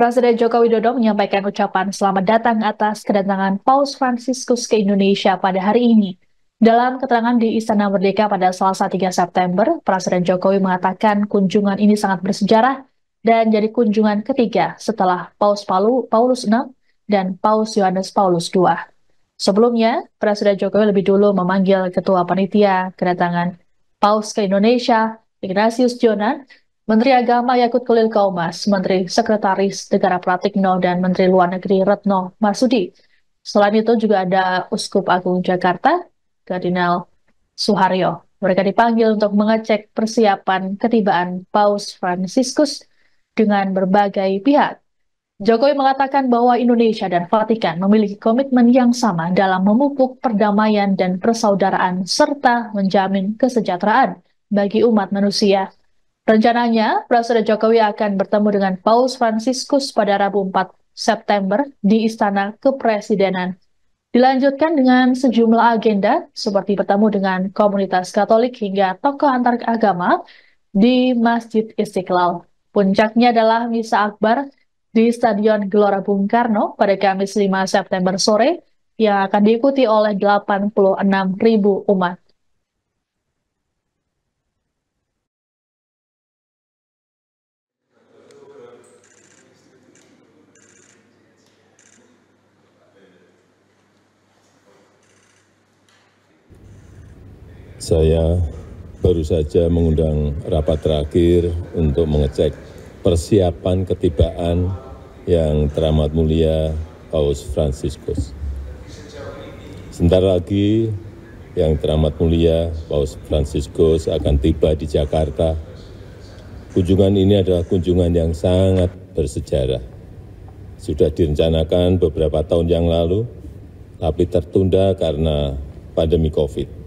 Presiden Joko Widodo menyampaikan ucapan selamat datang atas kedatangan Paus Franciscus ke Indonesia pada hari ini. Dalam keterangan di Istana Merdeka pada Selasa 3 September, Presiden Jokowi mengatakan kunjungan ini sangat bersejarah dan jadi kunjungan ketiga setelah Paus Palu, Paulus VI dan Paus Yohanes Paulus II. Sebelumnya, Presiden Jokowi lebih dulu memanggil Ketua Panitia Kedatangan Paus ke Indonesia, Ignatius Jonan, Menteri Agama Yakut Kulil Kaumas, Menteri Sekretaris Negara Pratikno, dan Menteri Luar Negeri Retno Marsudi. Selain itu juga ada Uskup Agung Jakarta, Kardinal Suharyo. Mereka dipanggil untuk mengecek persiapan ketibaan Paus Franciscus dengan berbagai pihak. Jokowi mengatakan bahwa Indonesia dan Vatikan memiliki komitmen yang sama dalam memupuk perdamaian dan persaudaraan serta menjamin kesejahteraan bagi umat manusia Rencananya, Presiden Jokowi akan bertemu dengan Paus Franciscus pada Rabu 4 September di Istana Kepresidenan. Dilanjutkan dengan sejumlah agenda seperti bertemu dengan komunitas Katolik hingga tokoh antar agama di Masjid Istiqlal. Puncaknya adalah Misa Akbar di Stadion Gelora Bung Karno pada Kamis 5 September sore yang akan diikuti oleh 86.000 umat. saya baru saja mengundang rapat terakhir untuk mengecek persiapan ketibaan yang teramat mulia Paus Franciscus. Sebentar lagi yang teramat mulia Paus Franciscus akan tiba di Jakarta. Kunjungan ini adalah kunjungan yang sangat bersejarah. Sudah direncanakan beberapa tahun yang lalu, tapi tertunda karena pandemi COVID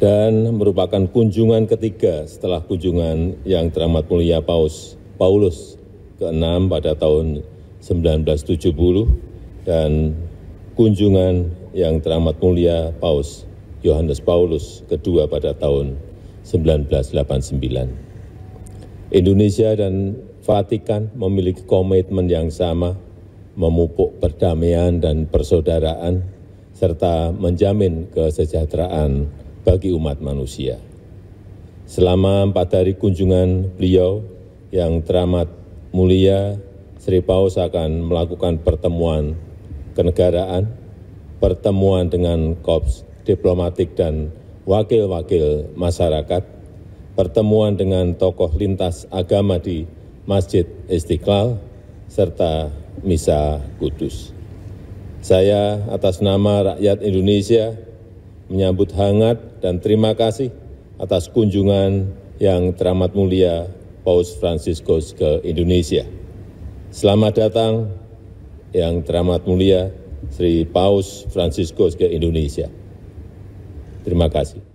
dan merupakan kunjungan ketiga setelah kunjungan yang teramat mulia paus Paulus ke-6 pada tahun 1970 dan kunjungan yang teramat mulia Paus Yohanes Paulus kedua pada tahun 1989. Indonesia dan Vatikan memiliki komitmen yang sama memupuk perdamaian dan persaudaraan serta menjamin kesejahteraan bagi umat manusia. Selama empat hari kunjungan beliau yang teramat mulia, Sri Paus akan melakukan pertemuan kenegaraan, pertemuan dengan KOPS diplomatik dan wakil-wakil masyarakat, pertemuan dengan tokoh lintas agama di Masjid Istiqlal, serta Misa Kudus. Saya atas nama rakyat Indonesia menyambut hangat dan terima kasih atas kunjungan yang teramat mulia Paus Franciscus ke Indonesia. Selamat datang yang teramat mulia Sri Paus Franciscus ke Indonesia. Terima kasih.